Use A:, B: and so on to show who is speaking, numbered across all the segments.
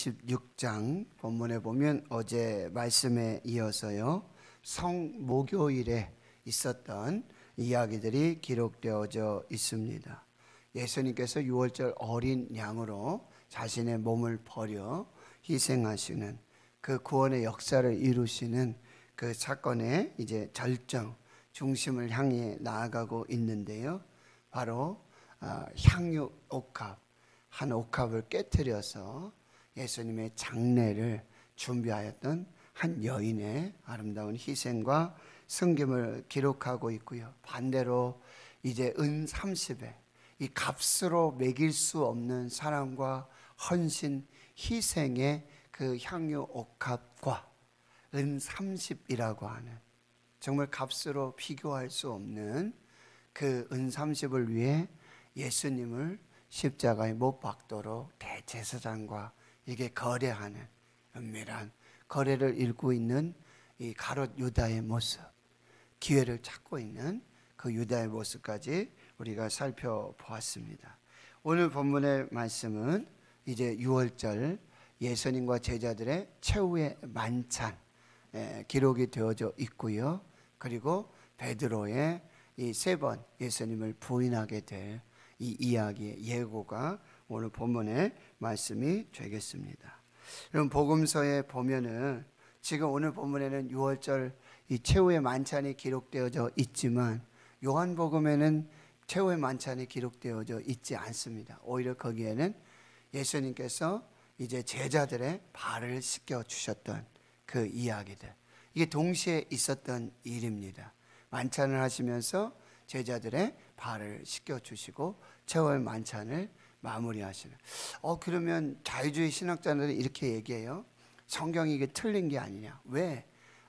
A: 16장 본문에 보면 어제 말씀에 이어서요. 성목요일에 있었던 이야기들이 기록되어져 있습니다. 예수님께서 6월절 어린 양으로 자신의 몸을 버려 희생하시는 그 구원의 역사를 이루시는 그 사건의 이제 절정 중심을 향해 나아가고 있는데요. 바로 아, 향유 옥합 한 옥합을 깨뜨려서 예수님의 장례를 준비하였던 한 여인의 아름다운 희생과 성김을 기록하고 있고요. 반대로 이제 은 30에 이 값으로 매길 수 없는 사랑과 헌신, 희생의 그 향유 옥합과 은 30이라고 하는 정말 값으로 비교할 수 없는 그은 30을 위해 예수님을 십자가에 못 박도록 대제사장과 이게 거래하는 은밀한 거래를 읽고 있는 이 가롯 유다의 모습, 기회를 찾고 있는 그 유다의 모습까지 우리가 살펴보았습니다. 오늘 본문의 말씀은 이제 6월절 예수님과 제자들의 최후의 만찬 예, 기록이 되어져 있고요. 그리고 베드로의 이 세 번 예수님을 부인하게 될 이 이야기의 예고가 오늘 본문의 말씀이 되겠습니다. 여러분 복음서에 보면은 지금 오늘 본문에는 6월절 이 최후의 만찬이 기록되어져 있지만 요한복음에는 최후의 만찬이 기록되어져 있지 않습니다. 오히려 거기에는 예수님께서 이제 제자들의 발을 씻겨 주셨던 그 이야기들 이게 동시에 있었던 일입니다. 만찬을 하시면서 제자들의 발을 씻겨 주시고 최후의 만찬을 마무리하시는. 어 그러면 자유주의 신학자들은 이렇게 얘기해요. 성경이 이게 틀린 게 아니냐? 왜?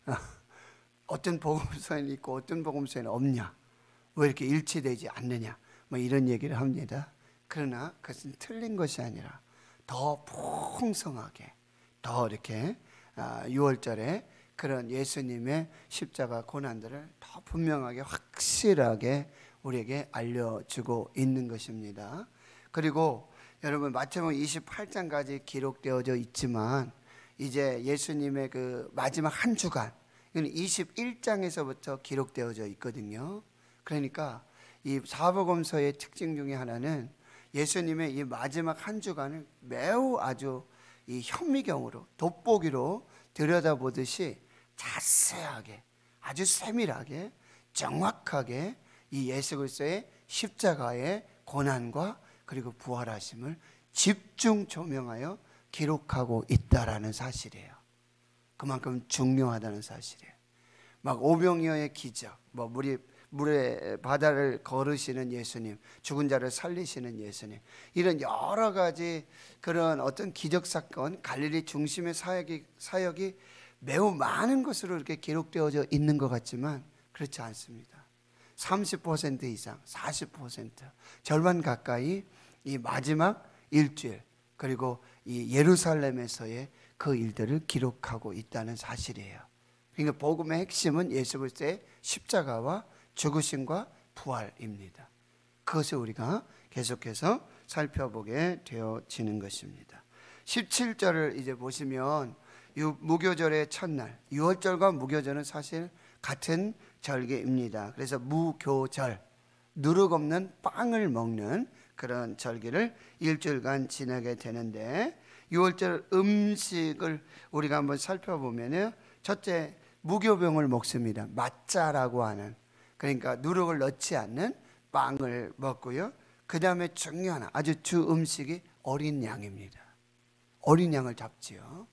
A: 어떤 복음서에는 있고 어떤 복음서에는 없냐? 왜 이렇게 일치되지 않느냐? 뭐 이런 얘기를 합니다. 그러나 그것은 틀린 것이 아니라 더 풍성하게 더 이렇게 6월절에 아, 그런 예수님의 십자가 고난들을 더 분명하게 확실하게 우리에게 알려주고 있는 것입니다. 그리고 여러분 마태복음 28장까지 기록되어져 있지만 이제 예수님의 그 마지막 한 주간 이건 21장에서부터 기록되어져 있거든요. 그러니까 이 사복음서의 특징 중에 하나는 예수님의 이 마지막 한 주간을 매우 아주 이 현미경으로 돋보기로 들여다보듯이 자세하게 아주 세밀하게 정확하게 이 예수 그리스도의 십자가의 고난과 그리고 부활하심을 집중 조명하여 기록하고 있다라는 사실이에요. 그만큼 중요하다는 사실이에요. 막 오병이어의 기적, 뭐 물이 물에 바다를 걸으시는 예수님, 죽은 자를 살리시는 예수님, 이런 여러 가지 그런 어떤 기적 사건, 갈릴리 중심의 사역이, 사역이 매우 많은 것으로 이렇게 기록되어져 있는 것 같지만 그렇지 않습니다. 30% 이상, 40%, 절반 가까이 이 마지막 일주일 그리고 이 예루살렘에서의 그 일들을 기록하고 있다는 사실이에요. 그러니까 복음의 핵심은 예수 그리스도의 십자가와 죽으심과 부활입니다. 그것을 우리가 계속해서 살펴보게 되어지는 것입니다. 17절을 이제 보시면 유, 무교절의 첫날, 6월절과 무교절은 사실 같은 절개입니다. 그래서 무교절, 누룩 없는 빵을 먹는 그런 절기를 일주일간 지내게 되는데 6월절 음식을 우리가 한번 살펴보면요. 첫째 무교병을 먹습니다. 맞자라고 하는 그러니까 누룩을 넣지 않는 빵을 먹고요. 그 다음에 중요한 아주 주 음식이 어린 양입니다. 어린 양을 잡지요.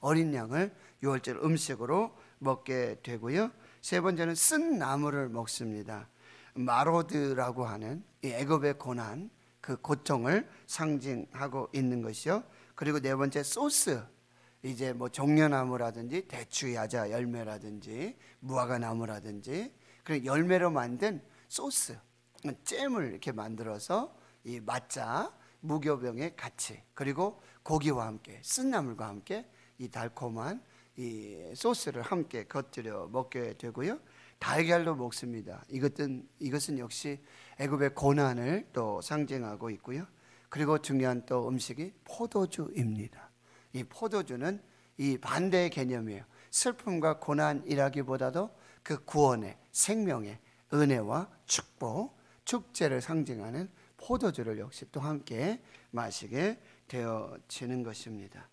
A: 어린 양을 6월절 음식으로 먹게 되고요. 세 번째는 쓴 나물을 먹습니다. 마로드라고 하는 이 애굽의 고난 그 고통을 상징하고 있는 것이요. 그리고 네 번째 소스 이제 뭐 종려나무라든지 대추야자 열매라든지 무화과나무라든지 그런 열매로 만든 소스 잼을 이렇게 만들어서 이맞자 무교병에 같이 그리고 고기와 함께 쓴나물과 함께 이 달콤한 이 소스를 함께 곁들여 먹게 되고요. 달걀로 먹습니다. 이것은 이것은 역시 애굽의 고난을 또 상징하고 있고요. 그리고 중요한 또 음식이 포도주입니다. 이 포도주는 이 반대의 개념이에요. 슬픔과 고난이라기보다도 그 구원의 생명의 은혜와 축복, 축제를 상징하는 포도주를 역시 또 함께 마시게 되어지는 것입니다.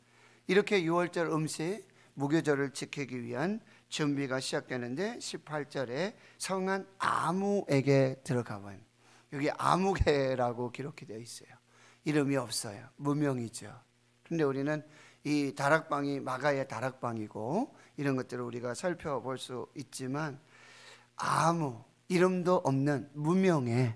A: 이렇게 유월절 음식 무교절을 지키기 위한 준비가 시작되는데 18절에 성한 아무에게 들어가 봅니다. 여기 암흑해라고 기록이 되어 있어요. 이름이 없어요. 무명이죠. 근데 우리는 이 다락방이 마가의 다락방이고 이런 것들을 우리가 살펴볼 수 있지만 아무 이름도 없는 무명의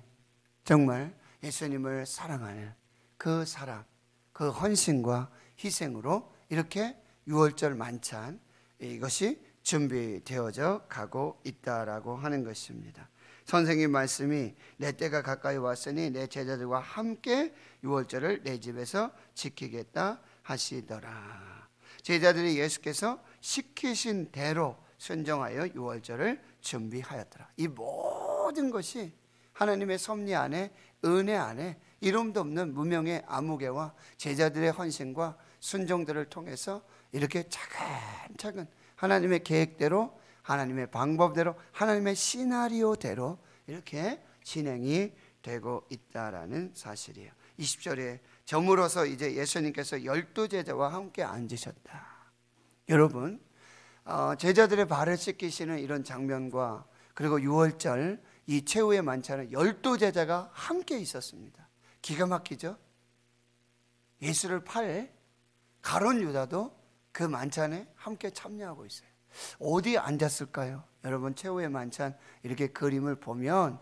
A: 정말 예수님을 사랑하는 그 사랑, 그 헌신과 희생으로 이렇게 6월절 만찬 이것이 준비되어져 가고 있다라고 하는 것입니다. 선생님 말씀이 내 때가 가까이 왔으니 내 제자들과 함께 유월절을 내 집에서 지키겠다 하시더라. 제자들이 예수께서 시키신 대로 순종하여 유월절을 준비하였더라. 이 모든 것이 하나님의 섭리 안에 은혜 안에 이름도 없는 무명의 암흑개와 제자들의 헌신과 순종들을 통해서 이렇게 차근차근 하나님의 계획대로 하나님의 방법대로 하나님의 시나리오대로 이렇게 진행이 되고 있다라는 사실이에요. 20절에 점으로서 이제 예수님께서 열두 제자와 함께 앉으셨다. 여러분 어, 제자들의 발을 씻기시는 이런 장면과 그리고 6월절 이 최후의 만찬은 열두 제자가 함께 있었습니다. 기가 막히죠? 예수를 팔 가론 유다도 그 만찬에 함께 참여하고 있어요. 어디에 앉았을까요? 여러분 최후의 만찬 이렇게 그림을 보면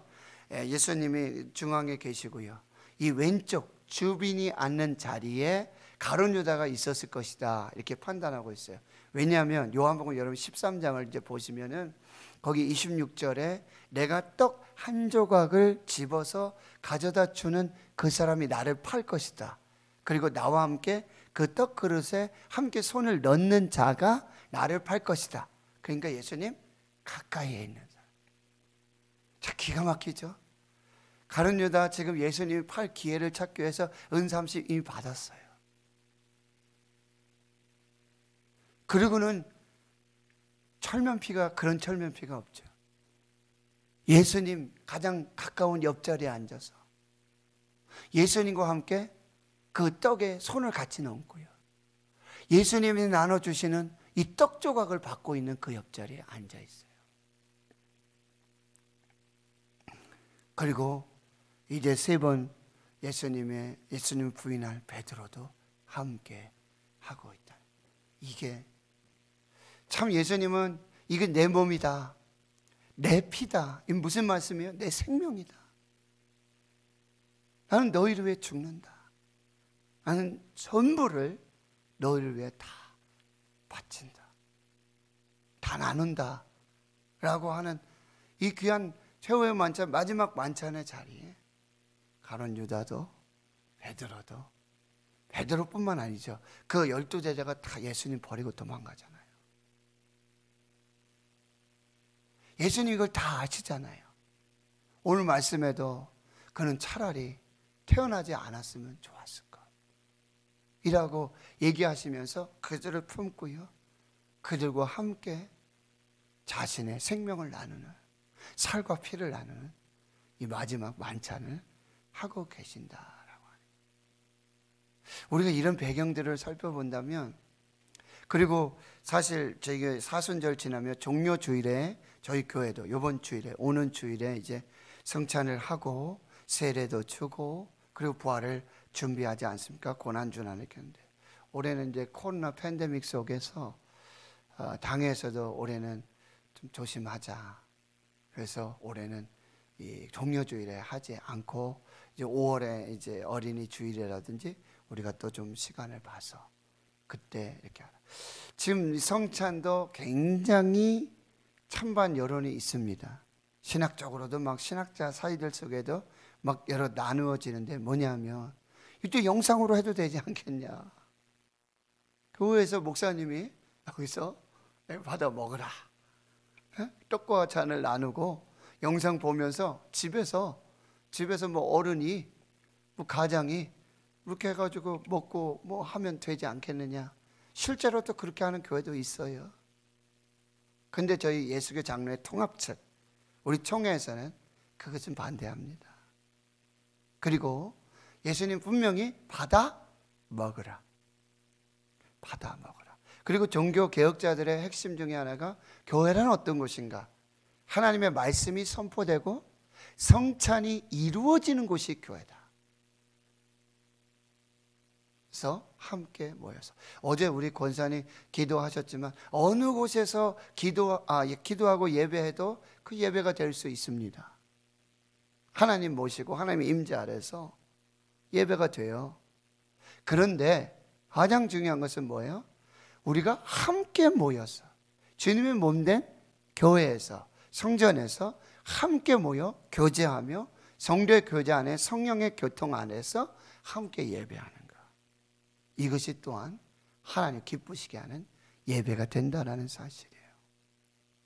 A: 예, 예수님이 중앙에 계시고요. 이 왼쪽 주빈이 앉는 자리에 가룟 유다가 있었을 것이다. 이렇게 판단하고 있어요. 왜냐하면 요한복음 여러분 13장을 이제 보시면은 거기 26절에 내가 떡 한 조각을 집어서 가져다 주는 그 사람이 나를 팔 것이다. 그리고 나와 함께 그 떡 그릇에 함께 손을 넣는 자가 나를 팔 것이다. 그러니까 예수님 가까이에 있는 자, 기가 막히죠? 가룟 유다 지금 예수님이 팔 기회를 찾기 위해서 은삼십 이미 받았어요. 그리고는 철면피가 그런 철면피가 없죠. 예수님 가장 가까운 옆자리에 앉아서 예수님과 함께 그 떡에 손을 같이 넣고요. 예수님이 나눠주시는 이떡 조각을 받고 있는 그 옆자리에 앉아 있어요. 그리고 이제 세 번 예수님의 예수님 부인할 베드로도 함께 하고 있다. 이게 참 예수님은 이게 내 몸이다. 내 피다. 이 무슨 말씀이에요? 내 생명이다. 나는 너희를 위해 죽는다. 나는 전부를 너희를 위해 다 바친다. 다 나눈다. 라고 하는 이 귀한 최후의 만찬, 마지막 만찬의 자리에 가론 유다도 베드로도 베드로뿐만 아니죠. 그 열두 제자가 다 예수님 버리고 도망가잖아요. 예수님 이걸 다 아시잖아요. 오늘 말씀에도 그는 차라리 태어나지 않았으면 좋았을 것. 이라고 얘기하시면서 그들을 품고요. 그들과 함께 자신의 생명을 나누는 살과 피를 나누는 이 마지막 만찬을 하고 계신다라고 하는 우리가 이런 배경들을 살펴본다면 그리고 사실 저희 사순절 지나며 종료 주일에 저희 교회도 이번 주일에 오는 주일에 이제 성찬을 하고 세례도 주고 그리고 부활을 준비하지 않습니까? 고난 주난을 겪는데 올해는 이제 코로나 팬데믹 속에서 어, 당에서도 올해는 좀 조심하자. 그래서 올해는 이 종료주일에 하지 않고 이제 5월에 이제 어린이 주일이라든지 우리가 또 좀 시간을 봐서 그때 이렇게 하라. 지금 성찬도 굉장히 찬반 여론이 있습니다. 신학적으로도 막 신학자 사이들 속에도 막 여러 나누어지는데 뭐냐면 이때 영상으로 해도 되지 않겠냐. 교회에서 그 목사님이 여기서 예, 받아 먹으라. 예? 떡과 잔을 나누고 영상 보면서 집에서 집에서 뭐 어른이 뭐 가장이 이렇게 해가지고 먹고 뭐 하면 되지 않겠느냐. 실제로 또 그렇게 하는 교회도 있어요. 근데 저희 예수교 장로의 통합책, 우리 총회에서는 그것은 반대합니다. 그리고 예수님 분명히 받아 먹으라. 받아 먹으라. 그리고 종교 개혁자들의 핵심 중에 하나가 교회란 어떤 곳인가? 하나님의 말씀이 선포되고 성찬이 이루어지는 곳이 교회다. 그래서 함께 모여서 어제 우리 권사님 기도하셨지만 어느 곳에서 기도 아 예, 기도하고 예배해도 그 예배가 될 수 있습니다. 하나님 모시고 하나님 임재 아래서 예배가 돼요. 그런데 가장 중요한 것은 뭐예요? 우리가 함께 모여서 주님의 몸 된 교회에서 성전에서 함께 모여 교제하며 성도의 교제 안에 성령의 교통 안에서 함께 예배하는 것. 이것이 또한 하나님 기쁘시게 하는 예배가 된다라는 사실이에요.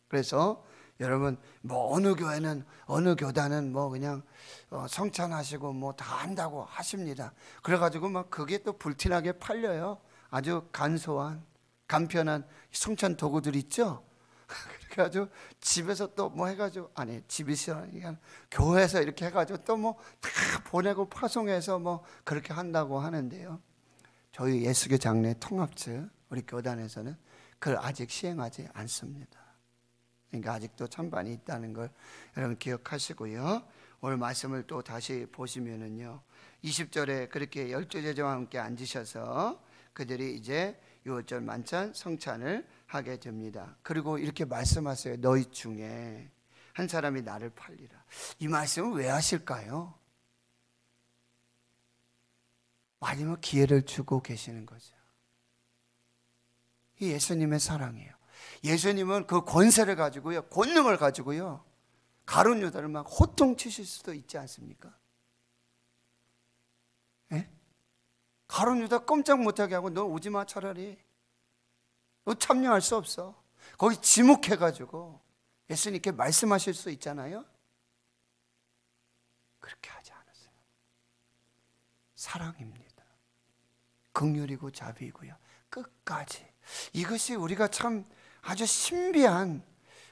A: 그래서 여러분 뭐 어느 교회는 어느 교단은 뭐 그냥 어, 성찬하시고 뭐 다 한다고 하십니다. 그래가지고 막 그게 또 불티나게 팔려요. 아주 간소한 간편한 성천 도구들 있죠? 그래가지고 집에서 또 뭐 해가지고 아니 집이시라니까 교회에서 이렇게 해가지고 또 뭐 다 보내고 파송해서 뭐 그렇게 한다고 하는데요. 저희 예수교 장례 통합체 우리 교단에서는 그걸 아직 시행하지 않습니다. 그러니까 아직도 찬반이 있다는 걸 여러분 기억하시고요. 오늘 말씀을 또 다시 보시면은요. 20절에 그렇게 열두 제자와 함께 앉으셔서 그들이 이제 6월절 만찬 성찬을 하게 됩니다. 그리고 이렇게 말씀하세요. 너희 중에 한 사람이 나를 팔리라. 이 말씀을 왜 하실까요? 아니면 기회를 주고 계시는 거죠. 이 예수님의 사랑이에요. 예수님은 그 권세를 가지고요, 권능을 가지고요, 가룟 유다를 막 호통치실 수도 있지 않습니까? 가론 유다 꼼짝 못하게 하고 너 오지 마 차라리 너 참여할 수 없어 거기 지목해가지고 예수님께 말씀하실 수 있잖아요 그렇게 하지 않았어요 사랑입니다 극률이고 자비이고요 끝까지 이것이 우리가 참 아주 신비한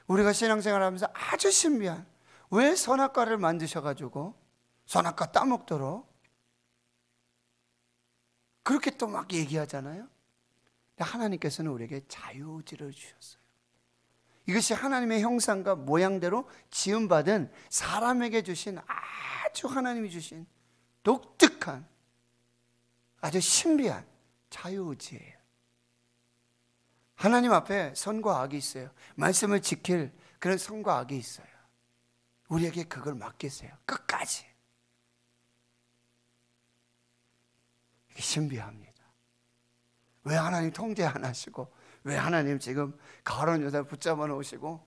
A: 우리가 신앙생활 하면서 아주 신비한 왜 선악과를 만드셔가지고 선악과 따먹도록 그렇게 또 막 얘기하잖아요. 하나님께서는 우리에게 자유지를 주셨어요. 이것이 하나님의 형상과 모양대로 지음받은 사람에게 주신 아주 하나님이 주신 독특한 아주 신비한 자유지예요 하나님 앞에 선과 악이 있어요. 말씀을 지킬 그런 선과 악이 있어요. 우리에게 그걸 맡기세요. 끝까지. 신비합니다. 왜 하나님 통제 안 하시고 왜 하나님 지금 가론 여자 붙잡아 놓으시고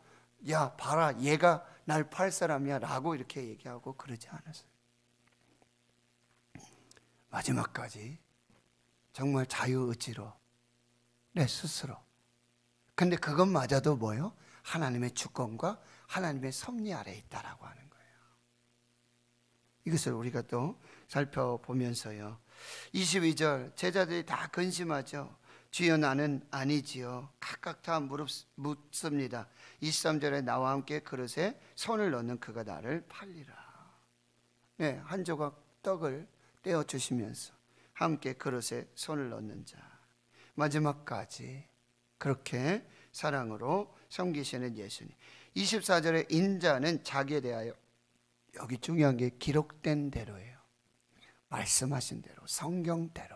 A: 야 봐라 얘가 날 팔 사람이야라고 이렇게 얘기하고 그러지 않았어요. 마지막까지 정말 자유의지로 내 스스로. 근데 그것마저도 뭐요? 하나님의 주권과 하나님의 섭리 아래 있다라고 하는 거예요. 이것을 우리가 또 살펴보면서요. 22절 제자들이 다 근심하죠. 주여 나는 아니지요. 각각 다 무릎, 묻습니다. 23절에 나와 함께 그릇에 손을 넣는 그가 나를 팔리라. 네, 한 조각 떡을 떼어 주시면서 함께 그릇에 손을 넣는 자. 마지막까지 그렇게 사랑으로 섬기시는 예수님. 24절에 인자는 자기에 대하여 여기 중요한 게 기록된 대로예요. 말씀하신 대로 성경대로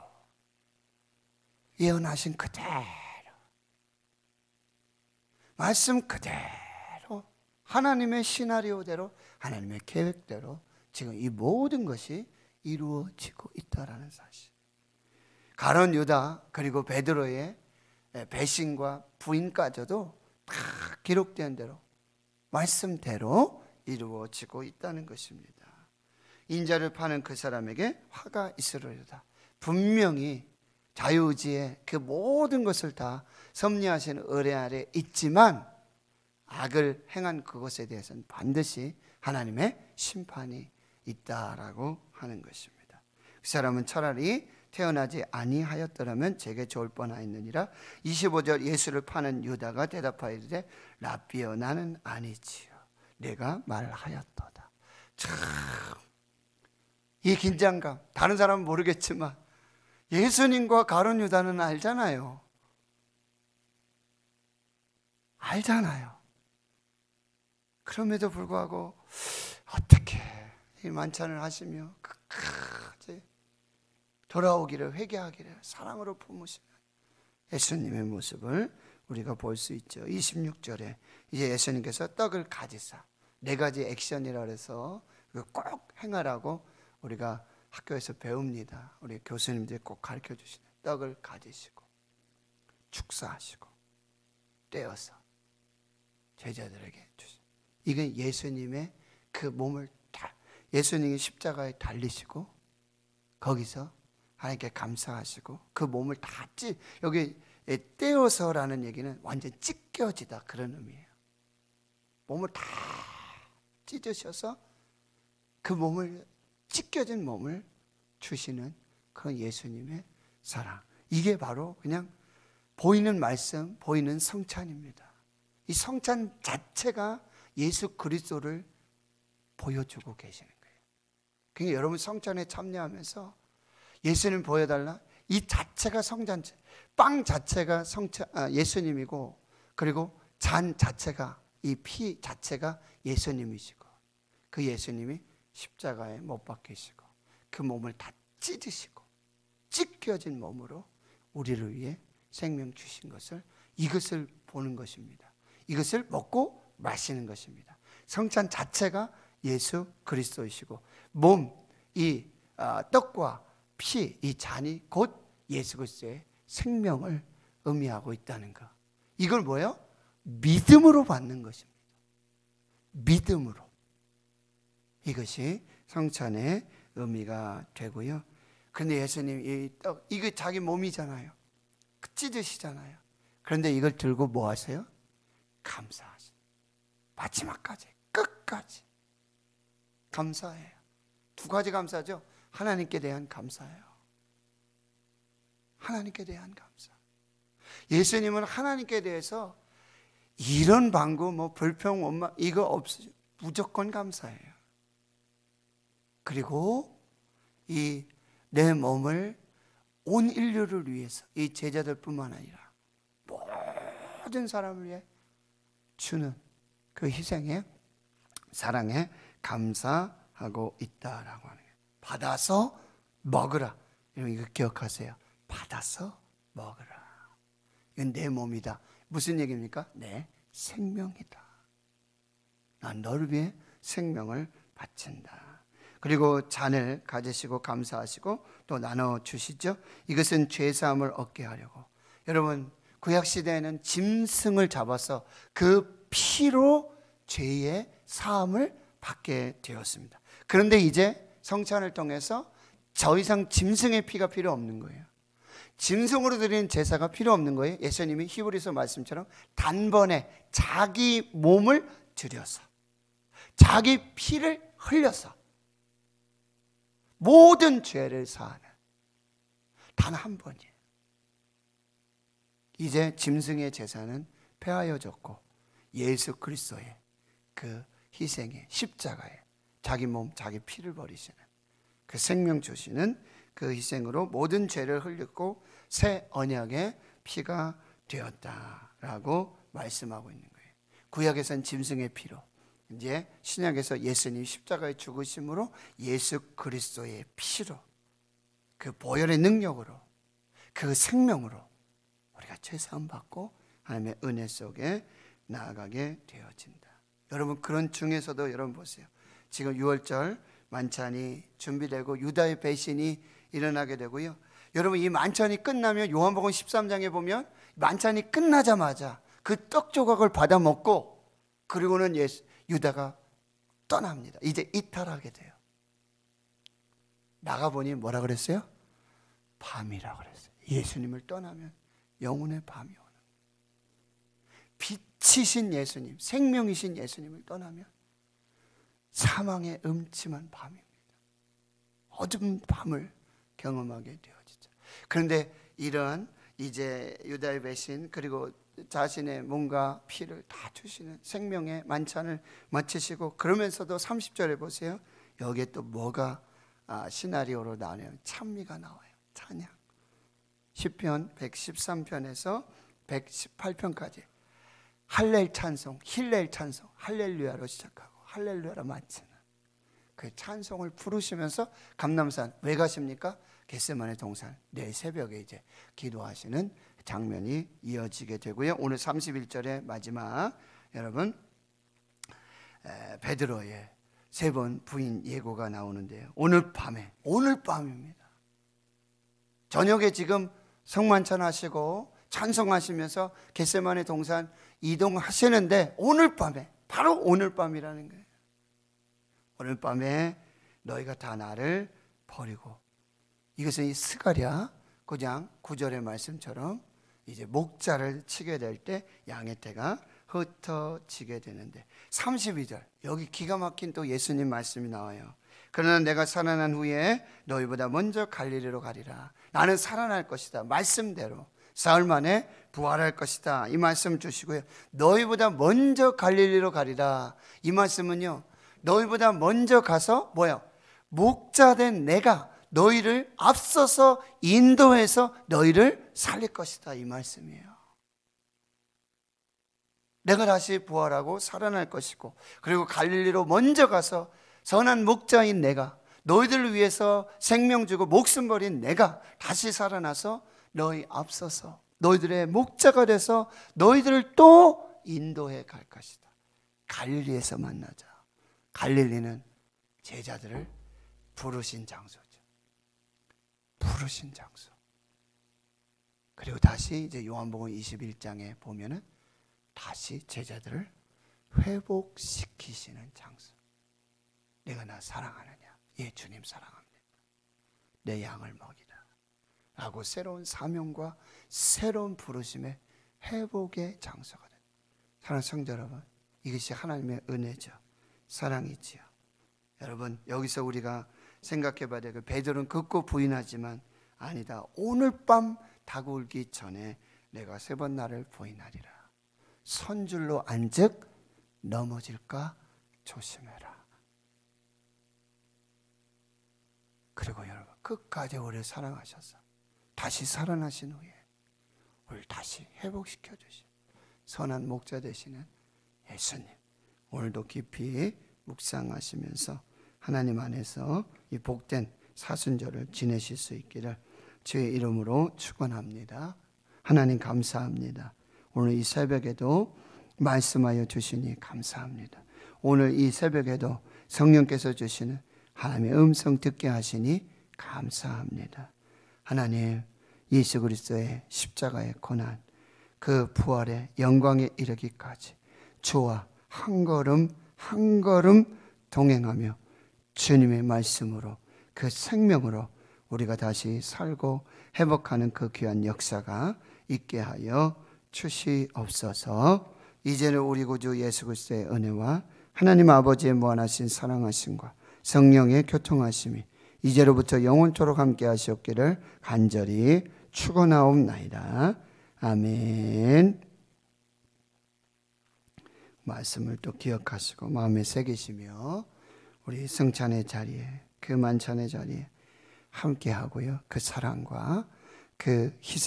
A: 예언하신 그대로 말씀 그대로 하나님의 시나리오대로 하나님의 계획대로 지금 이 모든 것이 이루어지고 있다라는 사실. 가론 유다 그리고 베드로의 예, 배신과 부인까지도 다 기록된 대로 말씀대로 이루어지고 있다는 것입니다. 인자를 파는 그 사람에게 화가 있으리로다. 분명히 자유지의그 모든 것을 다 섭리하신 의뢰 아래 있지만 악을 행한 그것에 대해서는 반드시 하나님의 심판이 있다라고 하는 것입니다. 그 사람은 차라리 태어나지 아니하였더라면 제게 좋을 뻔하였느니라 25절 예수를 파는 유다가 대답하이되 라비어 나는 아니지요 내가 말하였도다 참이 긴장감, 다른 사람은 모르겠지만 예수님과 가론 유다는 알잖아요. 알잖아요. 그럼에도 불구하고 어떻게 이 만찬을 하시며 끝까지 돌아오기를 회개하기를 사랑으로 품으시는 예수님의 모습을 우리가 볼 수 있죠. 26절에 이제 예수님께서 떡을 가지사 네 가지 액션이라 그래서꼭 행하라고 우리가 학교에서 배웁니다. 우리 교수님들이 꼭 가르쳐 주시는 떡을 가지시고 축사하시고 떼어서 제자들에게 주신 이건 예수님의 그 몸을 다 예수님이 십자가에 달리시고 거기서 하나님께 감사하시고 그 몸을 다찌 여기 떼어서라는 얘기는 완전 찢겨지다 그런 의미예요. 몸을 다 찢으셔서 그 몸을 찢겨진 몸을 주시는 그 예수님의 사랑. 이게 바로 그냥 보이는 말씀, 보이는 성찬입니다. 이 성찬 자체가 예수 그리스도를 보여주고 계시는 거예요. 그러니까 여러분 성찬에 참여하면서 예수님 보여달라. 이 자체가 성찬, 빵 자체가 성찬, 아, 예수님이고, 그리고 잔 자체가 이 피 자체가 예수님이시고, 그 예수님이 십자가에 못 박히시고 그 몸을 다 찢으시고 찢겨진 몸으로 우리를 위해 생명 주신 것을 이것을 보는 것입니다. 이것을 먹고 마시는 것입니다. 성찬 자체가 예수 그리스도이시고 몸, 이 아, 떡과 피, 이 잔이 곧 예수 그리스도의 생명을 의미하고 있다는 것. 이걸 뭐요? 믿음으로 받는 것입니다. 믿음으로. 이것이 성찬의 의미가 되고요. 그런데 예수님 이 떡, 이거 자기 몸이잖아요. 그 찢으시잖아요. 그런데 이걸 들고 뭐 하세요? 감사하세요. 마지막까지, 끝까지. 감사해요. 두 가지 감사죠. 하나님께 대한 감사예요. 하나님께 대한 감사. 예수님은 하나님께 대해서 이런 방구, 뭐 불평, 원망, 이거 없으 무조건 감사해요. 그리고 이 내 몸을 온 인류를 위해서 이 제자들뿐만 아니라 모든 사람을 위해 주는 그 희생에 사랑에 감사하고 있다라고 하는 거예요. 받아서 먹으라. 여러분 이거 기억하세요. 받아서 먹으라. 이건 내 몸이다. 무슨 얘기입니까? 내 생명이다. 난 너를 위해 생명을 바친다. 그리고 잔을 가지시고 감사하시고 또 나눠 주시죠. 이것은 죄 사함을 얻게 하려고. 여러분 구약 시대에는 짐승을 잡아서 그 피로 죄의 사함을 받게 되었습니다. 그런데 이제 성찬을 통해서 더 이상 짐승의 피가 필요 없는 거예요. 짐승으로 드리는 제사가 필요 없는 거예요. 예수님이 히브리서 말씀처럼 단번에 자기 몸을 들여서 자기 피를 흘려서 모든 죄를 사하는 단 한 번이에요. 이제 짐승의 제사는 폐하여졌고 예수 그리스도의 그 희생의 십자가에 자기 몸, 자기 피를 버리시는 그 생명 주시는 그 희생으로 모든 죄를 흘렸고 새 언약의 피가 되었다라고 말씀하고 있는 거예요. 구약에선 짐승의 피로 이제 신약에서 예수님 십자가에 죽으심으로 예수 그리스도의 피로 그 보혈의 능력으로 그 생명으로 우리가 죄사함 받고 하나님의 은혜 속에 나아가게 되어진다. 여러분 그런 중에서도 여러분 보세요. 지금 6월절 만찬이 준비되고 유다의 배신이 일어나게 되고요. 여러분 이 만찬이 끝나면 요한복음 13장에 보면 만찬이 끝나자마자 그 떡 조각을 받아 먹고 그리고는 예수, 유다가 떠납니다. 이제 이탈하게 돼요. 나가보니 뭐라 그랬어요? 밤이라 그랬어요. 예수님을 떠나면 영혼의 밤이 오는 빛이신 예수님, 생명이신 예수님을 떠나면 사망의 음침한 밤입니다. 어둠 밤을 경험하게 되어지죠. 그런데 이런 이제 유다의 배신 그리고 자신의 몸과 피를 다 주시는 생명의 만찬을 마치시고 그러면서도 30절에 보세요. 여기에 또 뭐가 아, 시나리오로 나오냐면 찬미가 나와요. 찬양. 10편 113편에서 118편까지 할렐 찬송, 힐렐 찬송, 할렐루야로 시작하고 할렐루야로 마치는 그 찬송을 부르시면서 감남산 왜 가십니까? 겟세만의 동산 내 새벽에 이제 기도하시는 장면이 이어지게 되고요. 오늘 31절의 마지막 여러분 베드로의 세 번 부인 예고가 나오는데요. 오늘 밤에 오늘 밤입니다. 저녁에 지금 성만찬 하시고 찬성하시면서 겟세만의 동산 이동하시는데 오늘 밤에 바로 오늘 밤이라는 거예요. 오늘 밤에 너희가 다 나를 버리고 이것은 이 스가랴 그냥 구절의 말씀처럼 이제 목자를 치게 될 때 양의 때가 흩어지게 되는데 32절 여기 기가 막힌 또 예수님 말씀이 나와요. 그러나 내가 살아난 후에 너희보다 먼저 갈릴리로 가리라. 나는 살아날 것이다. 말씀대로 사흘 만에 부활할 것이다. 이 말씀 주시고요. 너희보다 먼저 갈릴리로 가리라. 이 말씀은요. 너희보다 먼저 가서 뭐요? 목자 된 내가 너희를 앞서서 인도해서 너희를 살릴 것이다 이 말씀이에요. 내가 다시 부활하고 살아날 것이고 그리고 갈릴리로 먼저 가서 선한 목자인 내가 너희들을 위해서 생명 주고 목숨 버린 내가 다시 살아나서 너희 앞서서 너희들의 목자가 돼서 너희들을 또 인도해 갈 것이다. 갈릴리에서 만나자. 갈릴리는 제자들을 부르신 장소죠. 부르신 장소. 그리고 다시 이제 요한복음 21장에 보면은 다시 제자들을 회복시키시는 장소. 내가 나 사랑하느냐? 예, 주님 사랑합니다. 내 양을 먹이다. 라고 새로운 사명과 새로운 부르심의 회복의 장소가 된다. 사랑 성자 여러분, 이것이 하나님의 은혜죠. 사랑이지요. 여러분, 여기서 우리가 생각해 봐야 돼요. 베드로는 그 극구 부인하지만 아니다. 오늘 밤 다가올기 전에 내가 세 번 나를 부인하리라. 선줄로 안즉 넘어질까 조심해라. 그리고 여러분 끝까지 오래 사랑하셔서 다시 살아나신 후에 우리 다시 회복시켜 주신 선한 목자 되시는 예수님 오늘도 깊이 묵상하시면서 하나님 안에서 이 복된 사순절을 지내실 수 있기를 주의 이름으로 축원합니다. 하나님 감사합니다. 오늘 이 새벽에도 말씀하여 주시니 감사합니다. 오늘 이 새벽에도 성령께서 주시는 하나님의 음성 듣게 하시니 감사합니다. 하나님 예수 그리스도의 십자가의 고난 그 부활의 영광에 이르기까지 주와 한 걸음 한 걸음 동행하며 주님의 말씀으로 그 생명으로 우리가 다시 살고 회복하는 그 귀한 역사가 있게 하여 주시옵소서. 이제는 우리 구주 예수 그리스도의 은혜와 하나님 아버지의 무한하신 사랑하심과 성령의 교통하심이 이제로부터 영원토록 함께 하시옵기를 간절히 축원하옵나이다. 아멘. 말씀을 또 기억하시고 마음에 새기시며 우리 성찬의 자리에 그 만찬의 자리에 함께하고요. 그 사랑과 그 희생